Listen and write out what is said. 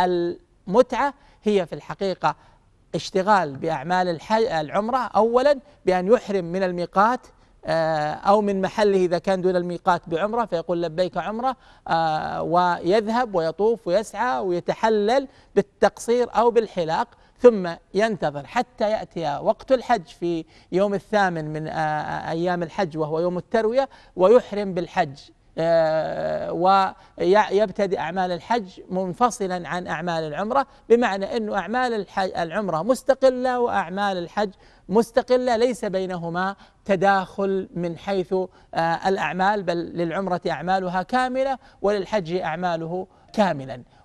المتعة هي في الحقيقة اشتغال بأعمال العمرة أولا بأن يحرم من الميقات آه، أو من محله إذا كان دون الميقات بعمرة فيقول لبيك عمرة آه، ويذهب ويطوف ويسعى ويتحلل بالتقصير أو بالحلاق ثم ينتظر حتى ياتي وقت الحج في يوم الثامن من آه، ايام الحج وهو يوم الترويه ويحرم بالحج آه، ويبتدئ أعمال الحج منفصلا عن أعمال العمرة بمعنى أن أعمال العمرة مستقلة وأعمال الحج مستقلة ليس بينهما تداخل من حيث آه، الأعمال بل للعمرة أعمالها كاملة وللحج أعماله كاملا